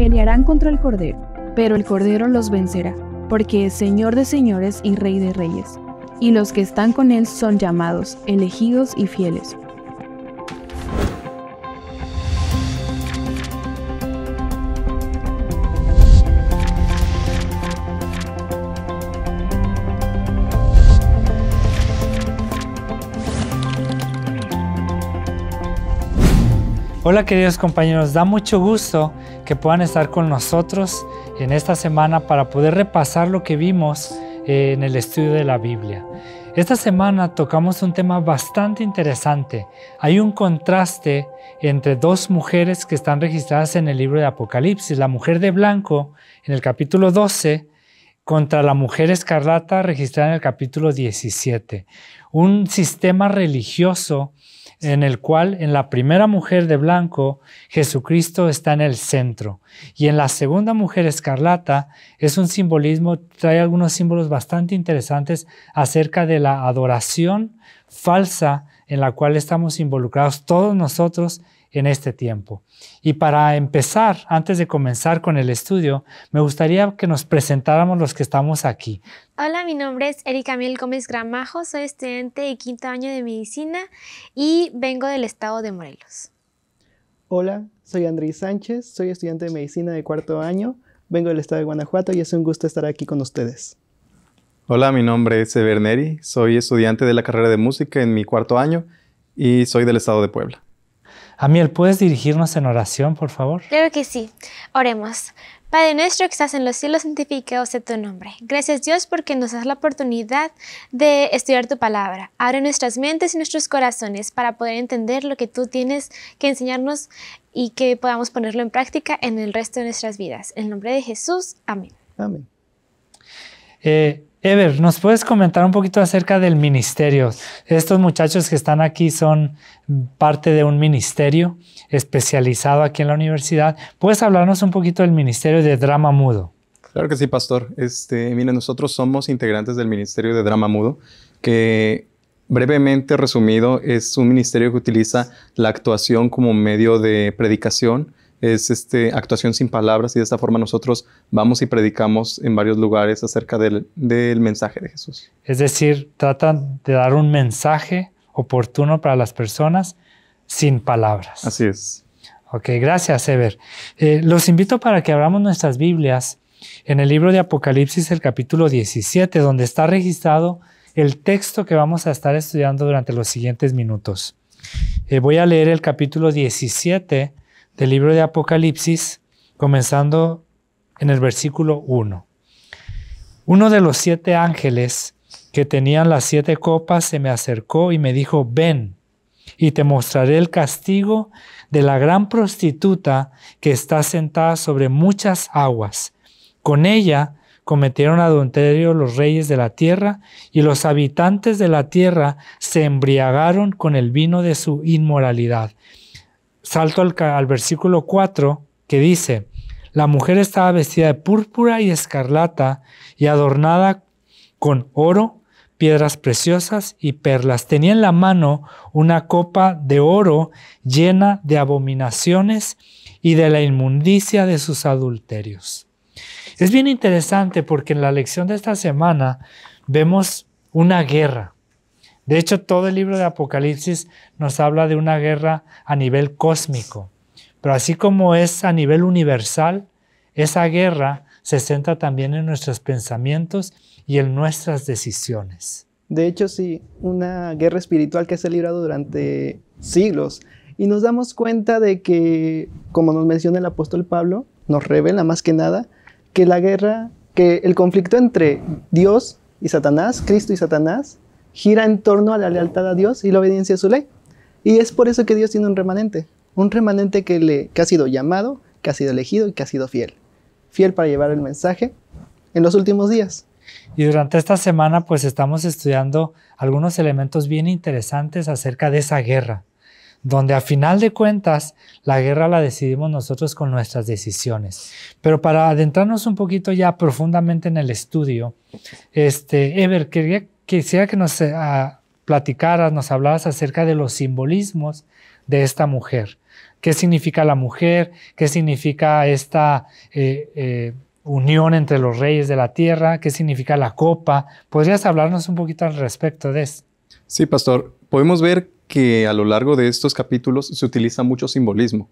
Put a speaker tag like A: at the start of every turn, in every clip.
A: pelearán contra el Cordero, pero el Cordero los vencerá, porque es Señor de señores y Rey de reyes, y los que están con él son llamados, elegidos y fieles.
B: Hola queridos compañeros, da mucho gusto que puedan estar con nosotros en esta semana para poder repasar lo que vimos eh, en el estudio de la Biblia. Esta semana tocamos un tema bastante interesante. Hay un contraste entre dos mujeres que están registradas en el libro de Apocalipsis, la mujer de blanco en el capítulo 12 contra la mujer escarlata registrada en el capítulo 17. Un sistema religioso en el cual en la primera mujer de blanco Jesucristo está en el centro y en la segunda mujer escarlata es un simbolismo, trae algunos símbolos bastante interesantes acerca de la adoración falsa en la cual estamos involucrados todos nosotros en este tiempo. Y para empezar, antes de comenzar con el estudio, me gustaría que nos presentáramos los que estamos aquí.
C: Hola, mi nombre es Erika Miel Gómez Gramajo, soy estudiante de quinto año de medicina y vengo del estado de Morelos.
A: Hola, soy Andrés Sánchez, soy estudiante de medicina de cuarto año, vengo del estado de Guanajuato y es un gusto estar aquí con ustedes.
D: Hola, mi nombre es Eberneri, soy estudiante de la carrera de música en mi cuarto año y soy del estado de Puebla.
B: Amiel, ¿puedes dirigirnos en oración, por favor? Claro que
C: sí. Oremos. Padre nuestro que estás en los cielos, santificado sea tu nombre. Gracias Dios porque nos das la oportunidad de estudiar tu palabra. Abre nuestras mentes y nuestros corazones para poder entender lo que tú tienes que enseñarnos y que podamos ponerlo en práctica en el resto de nuestras vidas. En el nombre de Jesús, amén. Amén.
B: Eh, Ever, ¿nos puedes comentar un poquito acerca del ministerio? Estos muchachos que están aquí son parte de un ministerio especializado aquí en la universidad. ¿Puedes hablarnos un poquito del ministerio de drama mudo?
D: Claro que sí, pastor. Este, mire, nosotros somos integrantes del Ministerio de Drama Mudo, que brevemente resumido es un ministerio que utiliza la actuación como medio de predicación, es este, actuación sin palabras y de esta forma nosotros vamos y predicamos en varios lugares acerca del, mensaje de Jesús.
B: Es decir, tratan de dar un mensaje oportuno para las personas sin palabras. Así es. Ok, gracias, Ever. Eh, los invito para que abramos nuestras Biblias en el libro de Apocalipsis, el capítulo 17, donde está registrado el texto que vamos a estar estudiando durante los siguientes minutos. Eh, voy a leer el capítulo 17 del libro de Apocalipsis, comenzando en el versículo 1. Uno de los siete ángeles que tenían las siete copas se me acercó y me dijo, ven y te mostraré el castigo de la gran prostituta que está sentada sobre muchas aguas. Con ella cometieron adulterio los reyes de la tierra y los habitantes de la tierra se embriagaron con el vino de su inmoralidad salto al, versículo 4 que dice, la mujer estaba vestida de púrpura y escarlata y adornada con oro, piedras preciosas y perlas. Tenía en la mano una copa de oro llena de abominaciones y de la inmundicia de sus adulterios. Es bien interesante porque en la lección de esta semana vemos una guerra. De hecho, todo el libro de Apocalipsis nos habla de una guerra a nivel cósmico, pero así como es a nivel universal, esa guerra se centra también en nuestros pensamientos y en nuestras decisiones.
A: De hecho, sí, una guerra espiritual que se ha librado durante siglos. Y nos damos cuenta de que, como nos menciona el apóstol Pablo, nos revela más que nada que la guerra, que el conflicto entre Dios y Satanás, Cristo y Satanás, gira en torno a la lealtad a Dios y la obediencia a su ley. Y es por eso que Dios tiene un remanente, un remanente que, le, ha sido llamado, que ha sido elegido y que ha sido fiel. Fiel para llevar el mensaje en los últimos días.
B: Y durante esta semana pues estamos estudiando algunos elementos bien interesantes acerca de esa guerra, donde a final de cuentas la guerra la decidimos nosotros con nuestras decisiones. Pero para adentrarnos un poquito ya profundamente en el estudio, este Ever, quería quisiera que nos eh, ah, platicaras, nos hablaras acerca de los simbolismos de esta mujer. ¿Qué significa la mujer? ¿Qué significa esta eh, eh, unión entre los reyes de la tierra? ¿Qué significa la copa? ¿Podrías hablarnos un poquito al respecto de eso?
D: Sí, pastor. Podemos ver que a lo largo de estos capítulos se utiliza mucho simbolismo.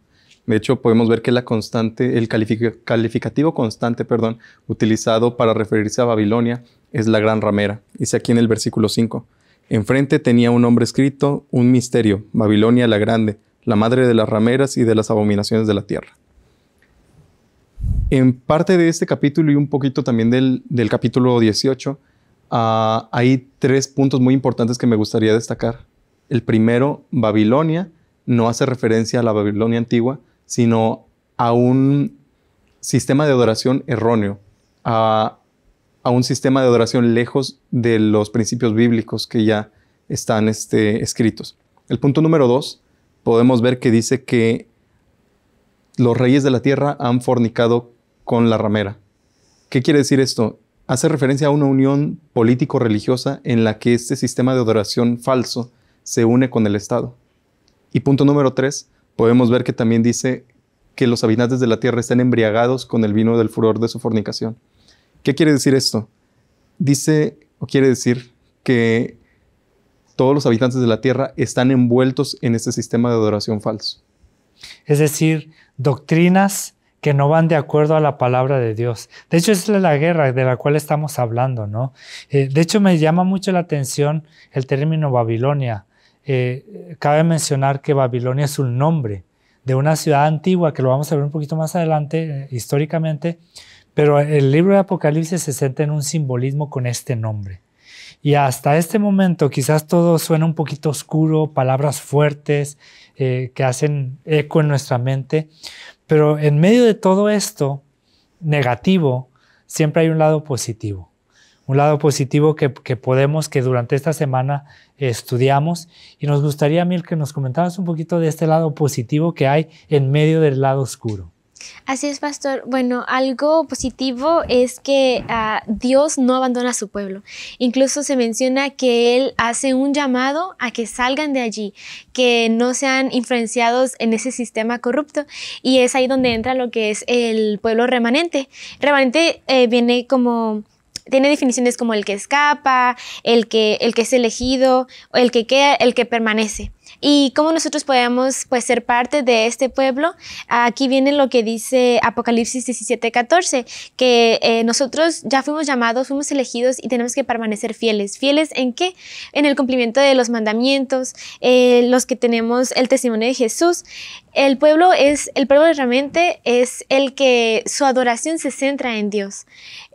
D: De hecho, podemos ver que la constante, el calificativo constante, perdón, utilizado para referirse a Babilonia es la gran ramera. Dice aquí en el versículo 5. Enfrente tenía un hombre escrito, un misterio, Babilonia la Grande, la madre de las rameras y de las abominaciones de la tierra. En parte de este capítulo y un poquito también del, capítulo 18, ah, hay tres puntos muy importantes que me gustaría destacar. El primero, Babilonia, no hace referencia a la Babilonia antigua, sino a un sistema de adoración erróneo, a, un sistema de adoración lejos de los principios bíblicos que ya están este, escritos. El punto número dos, podemos ver que dice que los reyes de la tierra han fornicado con la ramera. ¿Qué quiere decir esto? Hace referencia a una unión político-religiosa en la que este sistema de adoración falso se une con el Estado. Y punto número tres, podemos ver que también dice que los habitantes de la tierra están embriagados con el vino del furor de su fornicación. ¿Qué quiere decir esto? Dice o quiere decir que todos los habitantes de la tierra están envueltos en este sistema de adoración falso.
B: Es decir, doctrinas que no van de acuerdo a la palabra de Dios. De hecho, es la guerra de la cual estamos hablando, ¿no? Eh, de hecho, me llama mucho la atención el término Babilonia. Eh, cabe mencionar que Babilonia es un nombre de una ciudad antigua, que lo vamos a ver un poquito más adelante eh, históricamente, pero el libro de Apocalipsis se centra en un simbolismo con este nombre. Y hasta este momento quizás todo suena un poquito oscuro, palabras fuertes eh, que hacen eco en nuestra mente, pero en medio de todo esto negativo, siempre hay un lado positivo. Un lado positivo que, podemos, que durante esta semana estudiamos. Y nos gustaría, Mil, que nos comentaras un poquito de este lado positivo que hay en medio del lado oscuro.
C: Así es, pastor. Bueno, algo positivo es que ah, Dios no abandona a su pueblo. Incluso se menciona que Él hace un llamado a que salgan de allí, que no sean influenciados en ese sistema corrupto. Y es ahí donde entra lo que es el pueblo remanente. Remanente eh, viene como tiene definiciones como el que escapa, el que, el que es elegido, el que queda, el que permanece y cómo nosotros podemos pues, ser parte de este pueblo. Aquí viene lo que dice Apocalipsis 17, 14, que eh, nosotros ya fuimos llamados, fuimos elegidos y tenemos que permanecer fieles. ¿Fieles en qué? En el cumplimiento de los mandamientos, eh, los que tenemos el testimonio de Jesús. El pueblo es, el pueblo realmente es el que su adoración se centra en Dios.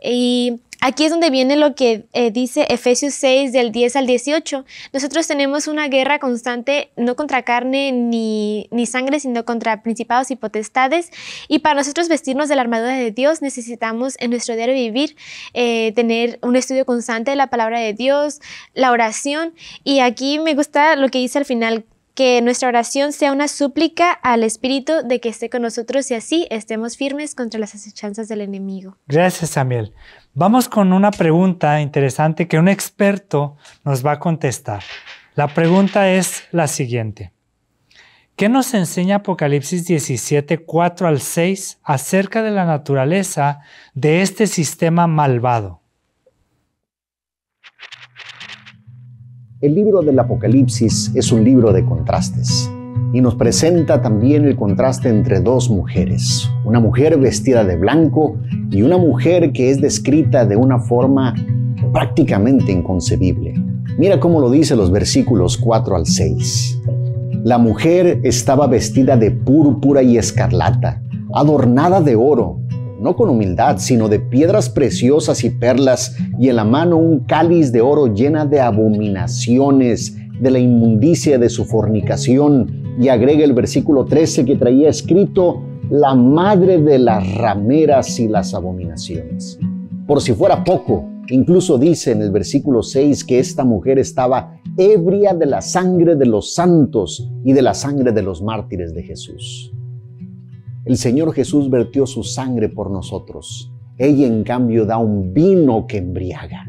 C: Y Aquí es donde viene lo que eh, dice Efesios 6 del 10 al 18. Nosotros tenemos una guerra constante, no contra carne ni, ni sangre, sino contra principados y potestades. Y para nosotros vestirnos de la armadura de Dios necesitamos en nuestro diario vivir eh, tener un estudio constante de la palabra de Dios, la oración. Y aquí me gusta lo que dice al final, que nuestra oración sea una súplica al Espíritu de que esté con nosotros y así estemos firmes contra las asechanzas del enemigo.
B: Gracias, Samuel. Vamos con una pregunta interesante que un experto nos va a contestar. La pregunta es la siguiente. ¿Qué nos enseña Apocalipsis 17, 4 al 6 acerca de la naturaleza de este sistema malvado?
E: El libro del Apocalipsis es un libro de contrastes y nos presenta también el contraste entre dos mujeres, una mujer vestida de blanco y una mujer que es descrita de una forma prácticamente inconcebible. Mira cómo lo dice los versículos 4 al 6. La mujer estaba vestida de púrpura y escarlata, adornada de oro no con humildad, sino de piedras preciosas y perlas, y en la mano un cáliz de oro llena de abominaciones, de la inmundicia de su fornicación. Y agrega el versículo 13 que traía escrito, la madre de las rameras y las abominaciones. Por si fuera poco, incluso dice en el versículo 6 que esta mujer estaba ebria de la sangre de los santos y de la sangre de los mártires de Jesús. El Señor Jesús vertió su sangre por nosotros. Ella en cambio da un vino que embriaga.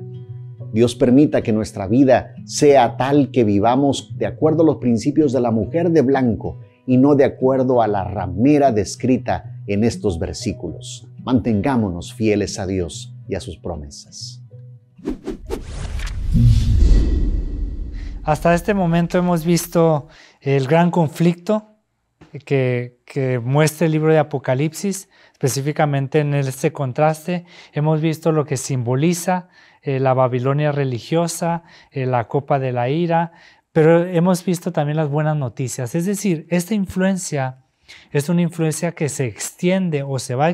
E: Dios permita que nuestra vida sea tal que vivamos de acuerdo a los principios de la mujer de blanco y no de acuerdo a la ramera descrita en estos versículos. Mantengámonos fieles a Dios y a sus promesas.
B: Hasta este momento hemos visto el gran conflicto que, que muestra el libro de Apocalipsis, específicamente en este contraste, hemos visto lo que simboliza eh, la Babilonia religiosa, eh, la copa de la ira, pero hemos visto también las buenas noticias. Es decir, esta influencia es una influencia que se extiende o se va a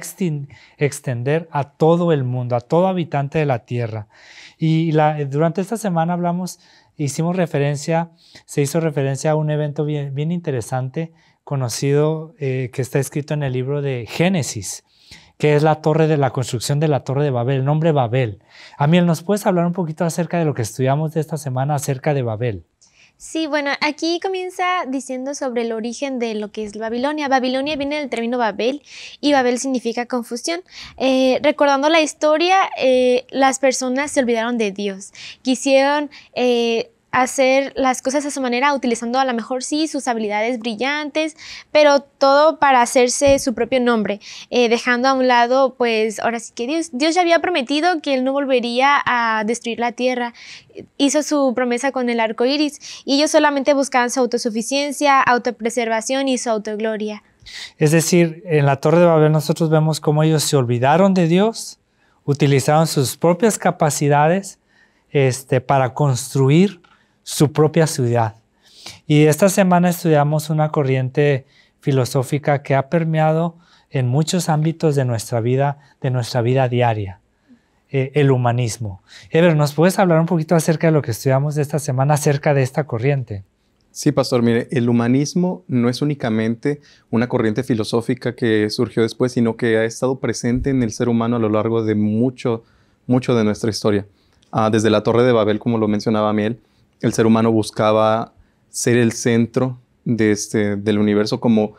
B: extender a todo el mundo, a todo habitante de la tierra. Y durante esta semana hablamos, hicimos referencia, se hizo referencia a un evento bien interesante conocido eh, que está escrito en el libro de Génesis, que es la torre de la construcción de la torre de Babel, el nombre Babel. Amiel, ¿nos puedes hablar un poquito acerca de lo que estudiamos de esta semana acerca de Babel?
C: Sí, bueno, aquí comienza diciendo sobre el origen de lo que es Babilonia. Babilonia viene del término Babel y Babel significa confusión. Eh, recordando la historia, eh, las personas se olvidaron de Dios, quisieron hacer las cosas a su manera, utilizando a lo mejor sí sus habilidades brillantes, pero todo para hacerse su propio nombre, eh, dejando a un lado, pues ahora sí que Dios, Dios ya había prometido que él no volvería a destruir la tierra, hizo su promesa con el arco iris, y ellos solamente buscaban su autosuficiencia, autopreservación y su autogloria.
B: Es decir, en la Torre de Babel nosotros vemos cómo ellos se olvidaron de Dios, utilizaron sus propias capacidades este, para construir su propia ciudad. Y esta semana estudiamos una corriente filosófica que ha permeado en muchos ámbitos de nuestra vida, de nuestra vida diaria, eh, el humanismo. Ever, ¿nos puedes hablar un poquito acerca de lo que estudiamos esta semana, acerca de esta corriente?
D: Sí, pastor, mire, el humanismo no es únicamente una corriente filosófica que surgió después, sino que ha estado presente en el ser humano a lo largo de mucho, mucho de nuestra historia. Ah, desde la Torre de Babel, como lo mencionaba Miel, el ser humano buscaba ser el centro de este, del universo como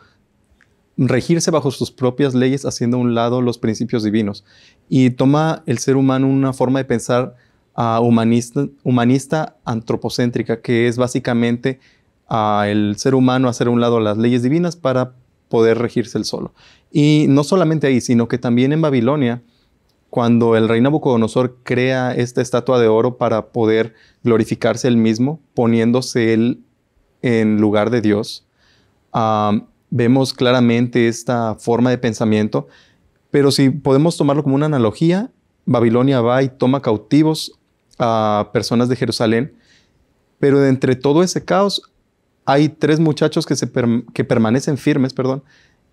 D: regirse bajo sus propias leyes haciendo a un lado los principios divinos. Y toma el ser humano una forma de pensar ah, humanista, antropocéntrica, que es básicamente a ah, el ser humano hacer a un lado las leyes divinas para poder regirse el solo. Y no solamente ahí, sino que también en Babilonia, cuando el rey Nabucodonosor crea esta estatua de oro para poder glorificarse él mismo, poniéndose él en lugar de Dios, vemos claramente esta forma de pensamiento, pero si podemos tomarlo como una analogía, Babilonia va y toma cautivos a personas de Jerusalén, pero entre todo ese caos hay tres muchachos que, se que permanecen firmes, perdón,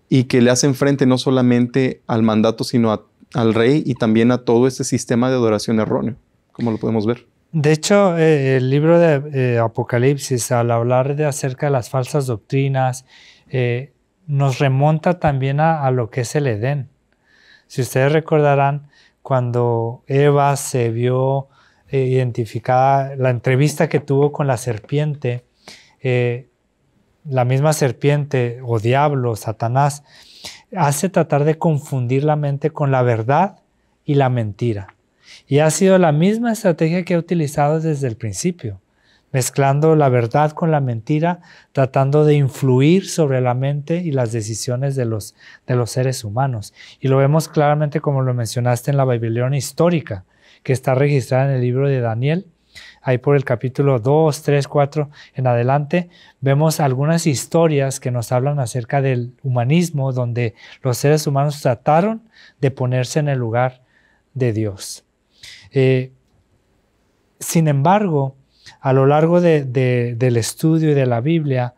D: y que le hacen frente no solamente al mandato, sino a al rey y también a todo este sistema de adoración erróneo, como lo podemos
B: ver. De hecho, eh, el libro de eh, Apocalipsis, al hablar de acerca de las falsas doctrinas, eh, nos remonta también a, a, lo que es el Edén. Si ustedes recordarán, cuando Eva se vio identificada, la entrevista que tuvo con la serpiente, la misma serpiente o diablo, Satanás, hace tratar de confundir la mente con la verdad y la mentira. Y ha sido la misma estrategia que ha utilizado desde el principio, mezclando la verdad con la mentira, tratando de influir sobre la mente y las decisiones de los, de los seres humanos. Y lo vemos claramente como lo mencionaste en la Babilonia histórica, que está registrada en el libro de Daniel, ahí por el capítulo 2, 3, 4 en adelante, vemos algunas historias que nos hablan acerca del humanismo, donde los seres humanos trataron de ponerse en el lugar de Dios. Eh, sin embargo, a lo largo del estudio y de la Biblia,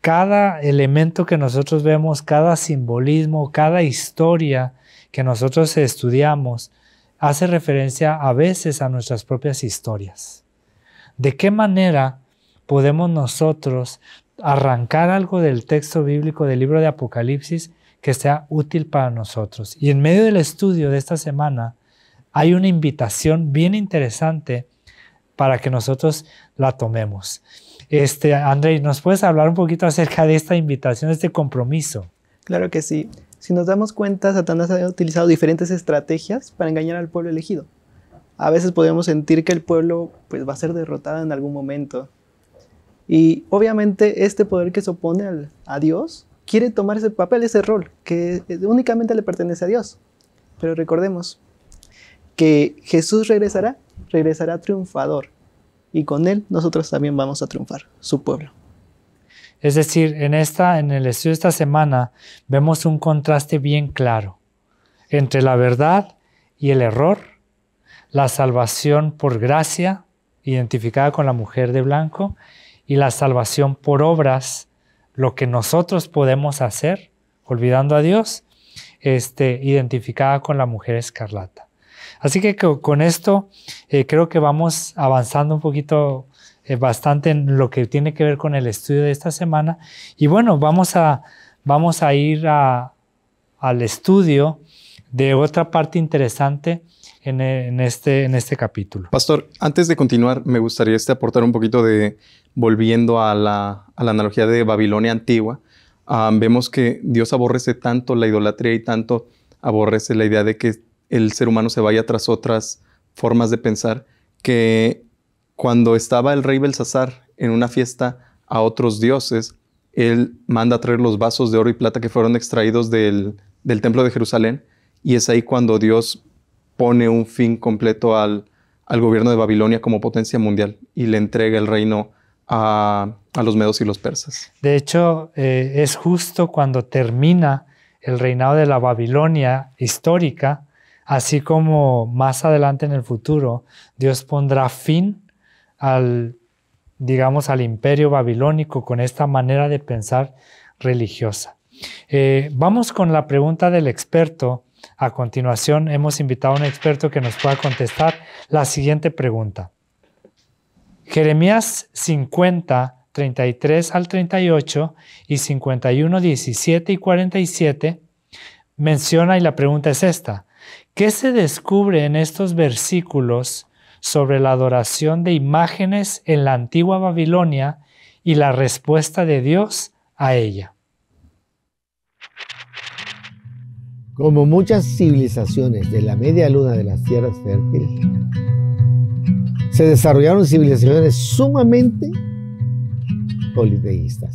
B: cada elemento que nosotros vemos, cada simbolismo, cada historia que nosotros estudiamos, hace referencia a veces a nuestras propias historias. ¿De qué manera podemos nosotros arrancar algo del texto bíblico del libro de Apocalipsis que sea útil para nosotros? Y en medio del estudio de esta semana hay una invitación bien interesante para que nosotros la tomemos. Este, André, ¿nos puedes hablar un poquito acerca de esta invitación, de este compromiso?
A: Claro que sí. Si nos damos cuenta, Satanás ha utilizado diferentes estrategias para engañar al pueblo elegido. A veces podemos sentir que el pueblo pues, va a ser derrotado en algún momento. Y obviamente este poder que se opone al, a Dios quiere tomar ese papel, ese rol, que únicamente le pertenece a Dios. Pero recordemos que Jesús regresará, regresará triunfador. Y con Él nosotros también vamos a triunfar, su pueblo.
B: Es decir, en, esta, en el estudio de esta semana vemos un contraste bien claro entre la verdad y el error, la salvación por gracia, identificada con la mujer de blanco, y la salvación por obras, lo que nosotros podemos hacer, olvidando a Dios, este, identificada con la mujer escarlata. Así que con esto eh, creo que vamos avanzando un poquito eh, bastante en lo que tiene que ver con el estudio de esta semana. Y bueno, vamos a, vamos a ir al estudio de otra parte interesante en, este, en este capítulo. Pastor,
D: antes de continuar, me gustaría este aportar un poquito de, volviendo a la, analogía de Babilonia antigua, vemos que Dios aborrece tanto la idolatría y tanto aborrece la idea de que el ser humano se vaya tras otras formas de pensar, que cuando estaba el rey Belsasar en una fiesta a otros dioses, él manda a traer los vasos de oro y plata que fueron extraídos del, templo de Jerusalén, y es ahí cuando Dios pone un fin completo al, gobierno de Babilonia como potencia mundial y le entrega el reino a, los medos y los persas.
B: De hecho, eh, es justo cuando termina el reinado de la Babilonia histórica, así como más adelante en el futuro, Dios pondrá fin al, digamos, al imperio babilónico con esta manera de pensar religiosa. Eh, vamos con la pregunta del experto. A continuación, hemos invitado a un experto que nos pueda contestar la siguiente pregunta. Jeremías 50, 33 al 38 y 51, 17 y 47 menciona y la pregunta es esta. ¿Qué se descubre en estos versículos sobre la adoración de imágenes en la antigua Babilonia y la respuesta de Dios a ella. Como
F: muchas civilizaciones de la media luna de las tierras fértiles, se desarrollaron civilizaciones sumamente politeístas.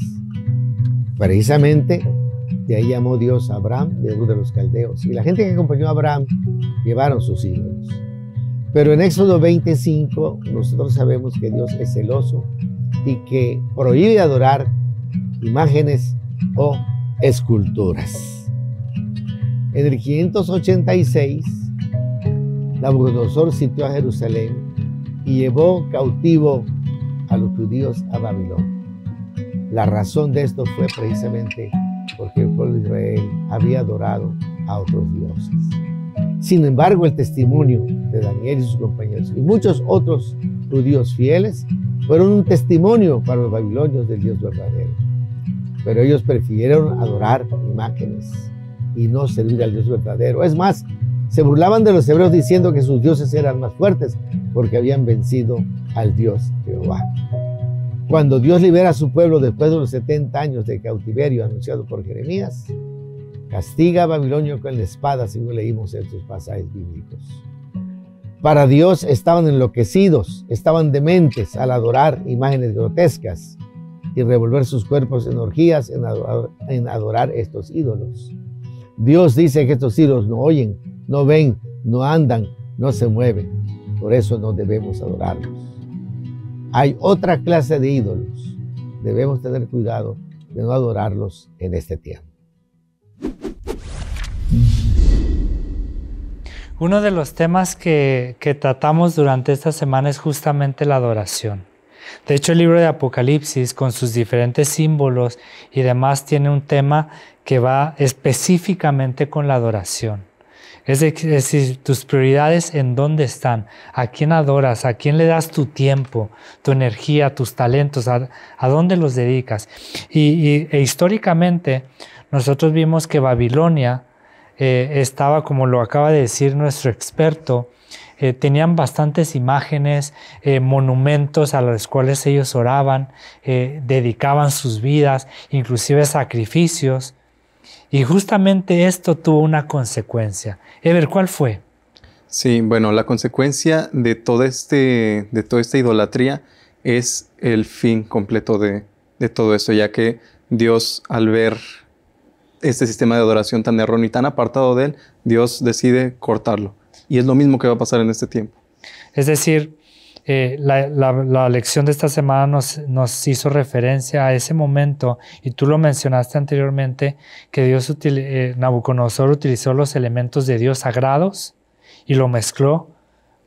F: Precisamente de ahí llamó Dios a Abraham de Ur de los Caldeos. Y la gente que acompañó a Abraham llevaron sus ídolos. Pero en Éxodo 25 nosotros sabemos que Dios es celoso y que prohíbe adorar imágenes o esculturas. En el 586, Nabucodonosor sitió a Jerusalén y llevó cautivo a los judíos a Babilonia. La razón de esto fue precisamente porque el pueblo de Israel había adorado a otros dioses. Sin embargo, el testimonio de Daniel y sus compañeros y muchos otros judíos fieles fueron un testimonio para los babilonios del Dios verdadero. Pero ellos prefirieron adorar imágenes y no servir al Dios verdadero. Es más, se burlaban de los hebreos diciendo que sus dioses eran más fuertes porque habían vencido al Dios Jehová. Cuando Dios libera a su pueblo después de los 70 años de cautiverio anunciado por Jeremías, Castiga a Babilonia con la espada, si no leímos estos pasajes bíblicos. Para Dios estaban enloquecidos, estaban dementes al adorar imágenes grotescas y revolver sus cuerpos en orgías, en en adorar estos ídolos. Dios dice que estos ídolos no oyen, no ven, no andan, no se mueven. Por eso no debemos adorarlos. Hay otra clase de ídolos. Debemos tener cuidado de no adorarlos en este tiempo.
B: Uno de los temas que, tratamos durante esta semana es justamente la adoración. De hecho, el libro de Apocalipsis, con sus diferentes símbolos y demás, tiene un tema que va específicamente con la adoración. Es decir, tus prioridades en dónde están, a quién adoras, a quién le das tu tiempo, tu energía, tus talentos, a, dónde los dedicas. Y, e históricamente, nosotros vimos que Babilonia eh, estaba, como lo acaba de decir nuestro experto, eh, tenían bastantes imágenes, eh, monumentos a los cuales ellos oraban, dedicaban sus vidas, inclusive sacrificios. Y justamente esto tuvo una consecuencia. Ever, ¿cuál fue?
D: Sí, bueno, la consecuencia de, todo este, de toda esta idolatría es el fin completo de, de todo esto, ya que Dios al ver este sistema de adoración tan erróneo y tan apartado de él, Dios decide cortarlo. Y es lo mismo que va a pasar en este tiempo.
B: Es decir, eh, la, lección de esta semana nos, hizo referencia a ese momento, y tú lo mencionaste anteriormente, que Dios eh, Nabucodonosor utilizó los elementos de Dios sagrados y lo mezcló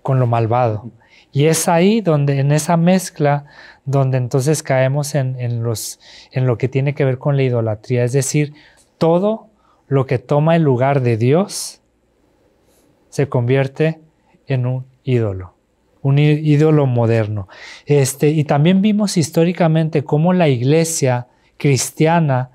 B: con lo malvado. Y es ahí donde, en esa mezcla, donde entonces caemos en, los, en lo que tiene que ver con la idolatría, es decir, todo lo que toma el lugar de Dios se convierte en un ídolo, un ídolo moderno. Este, y también vimos históricamente cómo la iglesia cristiana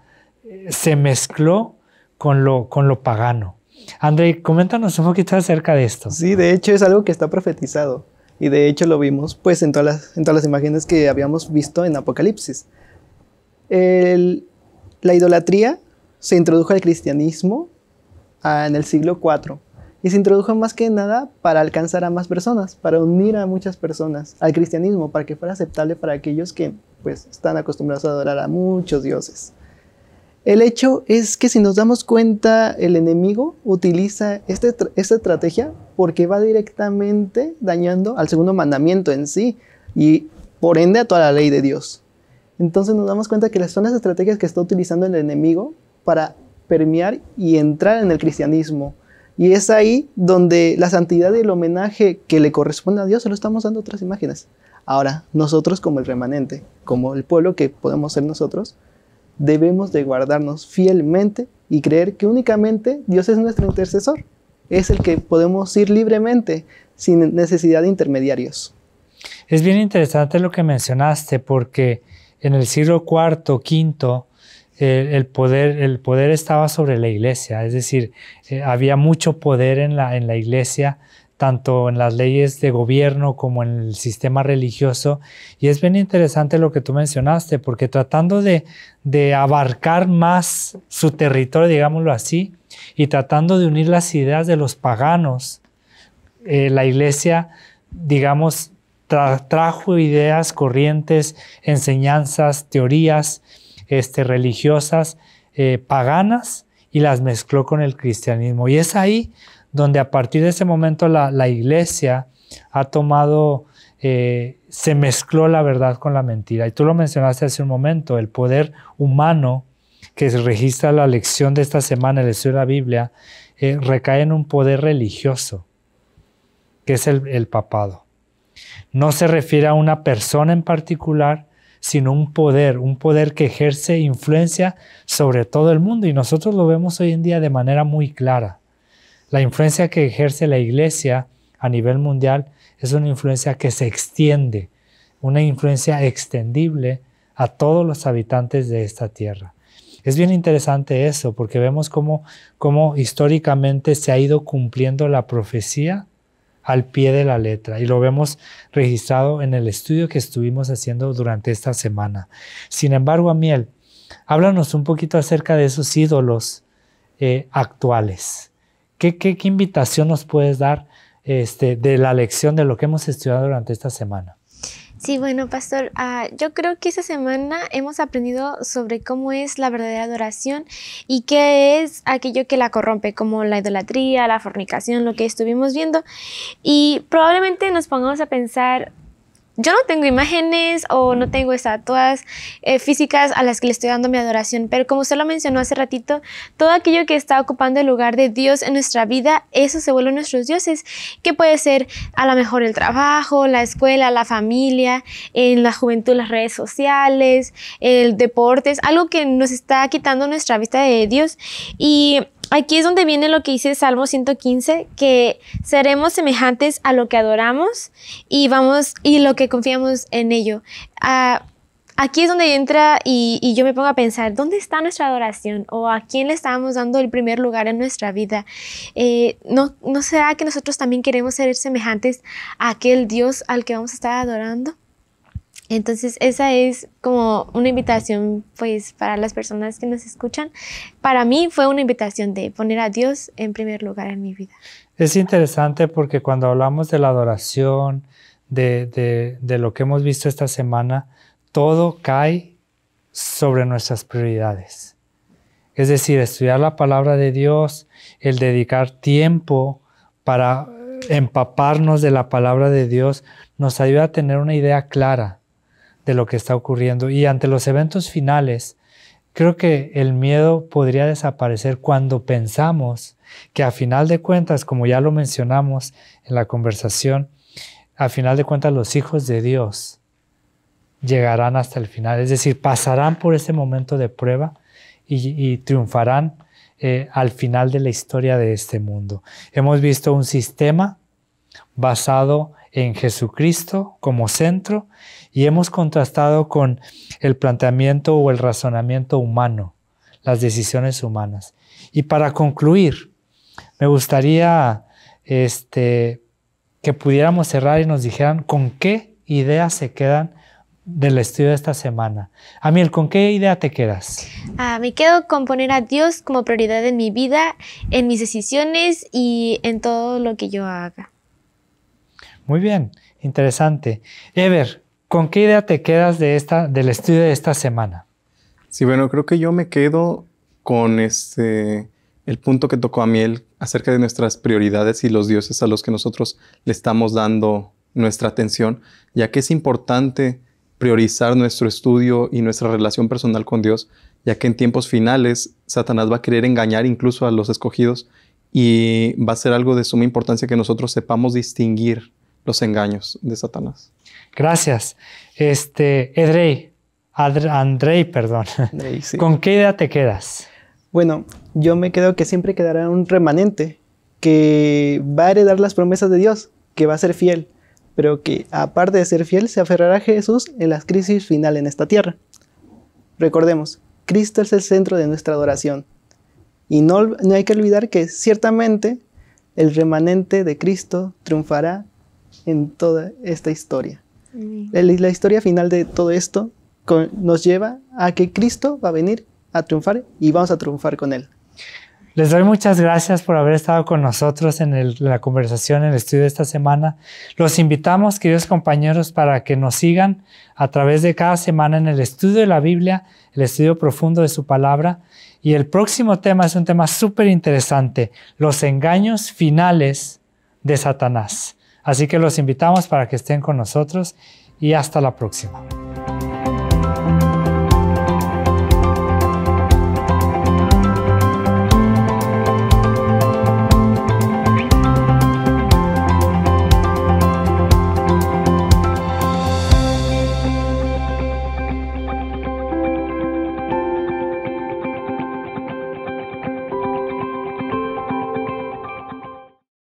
B: eh, se mezcló con lo, con lo pagano. André, coméntanos un poquito acerca de esto.
A: Sí, de hecho es algo que está profetizado y de hecho lo vimos pues en todas las, en todas las imágenes que habíamos visto en Apocalipsis. la idolatría se introdujo el cristianismo ah, en el siglo IV y se introdujo más que nada para alcanzar a más personas, para unir a muchas personas al cristianismo, para que fuera aceptable para aquellos que pues están acostumbrados a adorar a muchos dioses. El hecho es que si nos damos cuenta, el enemigo utiliza este esta estrategia porque va directamente dañando al segundo mandamiento en sí y por ende a toda la ley de Dios. Entonces nos damos cuenta que son las estrategias que está utilizando el enemigo para permear y entrar en el cristianismo. Y es ahí donde la santidad y el homenaje que le corresponde a Dios se lo estamos dando otras imágenes. Ahora, nosotros como el remanente, como el pueblo que podemos ser nosotros, debemos de guardarnos fielmente y creer que únicamente Dios es nuestro intercesor. Es el que podemos ir libremente, sin necesidad de intermediarios.
B: Es bien interesante lo que mencionaste, porque en el siglo IV, V, el, poder, el poder estaba sobre la iglesia, es decir, eh, había mucho poder en la, iglesia, tanto en las leyes de gobierno como en el sistema religioso. Y es bien interesante lo que tú mencionaste, porque tratando de, abarcar más su territorio, digámoslo así, y tratando de unir las ideas de los paganos, eh, la iglesia, digamos, trajo ideas, corrientes, enseñanzas, teorías este, religiosas eh, paganas y las mezcló con el cristianismo. Y es ahí donde a partir de ese momento la, iglesia ha tomado, eh, se mezcló la verdad con la mentira. Y tú lo mencionaste hace un momento, el poder humano que se registra la lección de esta semana, el estudio de la Biblia, eh, recae en un poder religioso, que es el, el papado. No se refiere a una persona en particular, sino un poder, un poder que ejerce influencia sobre todo el mundo. Y nosotros lo vemos hoy en día de manera muy clara. La influencia que ejerce la iglesia a nivel mundial es una influencia que se extiende, una influencia extendible a todos los habitantes de esta tierra. Es bien interesante eso, porque vemos cómo, cómo históricamente se ha ido cumpliendo la profecía al pie de la letra y lo vemos registrado en el estudio que estuvimos haciendo durante esta semana. Sin embargo, Amiel, háblanos un poquito acerca de esos ídolos eh, actuales. ¿Qué, qué, invitación nos puedes dar este, de la lección de lo que hemos estudiado durante esta semana?
C: Sí, bueno, pastor, ah, yo creo que esta semana hemos aprendido sobre cómo es la verdadera adoración y qué es aquello que la corrompe, como la idolatría, la fornicación, lo que estuvimos viendo. Y probablemente nos pongamos a pensar yo no tengo imágenes o no tengo estatuas eh, físicas a las que le estoy dando mi adoración, pero como usted lo mencionó hace ratito, todo aquello que está ocupando el lugar de Dios en nuestra vida, eso se vuelve nuestros dioses, que puede ser a lo mejor el trabajo, la escuela, la familia, en la juventud, las redes sociales, el deporte, es algo que nos está quitando nuestra vista de Dios y aquí es donde viene lo que dice Salmo 115, que seremos semejantes a lo que adoramos y vamos y lo que que confiamos en ello. Ah, aquí es donde entra y, yo me pongo a pensar, ¿dónde está nuestra adoración? ¿O a quién le estábamos dando el primer lugar en nuestra vida? Eh, ¿no, ¿No será que nosotros también queremos ser semejantes a aquel Dios al que vamos a estar adorando? Entonces esa es como una invitación pues para las personas que nos escuchan. Para mí fue una invitación de poner a Dios en primer lugar en
B: mi vida. Es interesante porque cuando hablamos de la adoración, de, lo que hemos visto esta semana, todo cae sobre nuestras prioridades. Es decir, estudiar la palabra de Dios, el dedicar tiempo para empaparnos de la palabra de Dios, nos ayuda a tener una idea clara de lo que está ocurriendo. Y ante los eventos finales, creo que el miedo podría desaparecer cuando pensamos que a final de cuentas, como ya lo mencionamos en la conversación, al final de cuentas los hijos de Dios llegarán hasta el final, es decir, pasarán por ese momento de prueba y, triunfarán eh, al final de la historia de este mundo. Hemos visto un sistema basado en Jesucristo como centro y hemos contrastado con el planteamiento o el razonamiento humano, las decisiones humanas. Y para concluir, me gustaría este, que pudiéramos cerrar y nos dijeran con qué ideas se quedan del estudio de esta semana. Amiel, ¿con qué idea te quedas?
C: Ah, me quedo con poner a Dios como prioridad en mi vida, en mis decisiones y en todo lo que yo haga.
B: Muy bien, interesante. Ever, ¿con qué idea te quedas de esta, del estudio de esta semana? Sí, bueno,
D: creo que yo me quedo con este el punto que tocó a Miel acerca de nuestras prioridades y los dioses a los que nosotros le estamos dando nuestra atención, ya que es importante priorizar nuestro estudio y nuestra relación personal con Dios, ya que en tiempos finales Satanás va a querer engañar incluso a los escogidos y va a ser algo de suma importancia que nosotros sepamos distinguir los engaños de Satanás.
B: Gracias. Este, Edrey, Andrei, perdón. ¿Con qué edad te quedas?
A: Bueno, yo me quedo que siempre quedará un remanente que va a heredar las promesas de Dios, que va a ser fiel, pero que aparte de ser fiel se aferrará a Jesús en las crisis final en esta tierra. Recordemos, Cristo es el centro de nuestra adoración. Y no, hay que olvidar que ciertamente el remanente de Cristo triunfará en toda esta historia. La, historia final de todo esto nos lleva a que Cristo va a venir a triunfar y vamos a triunfar con Él.
B: Les doy muchas gracias por haber estado con nosotros en la conversación, en el estudio de esta semana. Los invitamos, queridos compañeros, para que nos sigan a través de cada semana en el estudio de la Biblia, el estudio profundo de su palabra. Y el próximo tema es un tema súper interesante, los engaños finales de Satanás. Así que los invitamos para que estén con nosotros y hasta la próxima.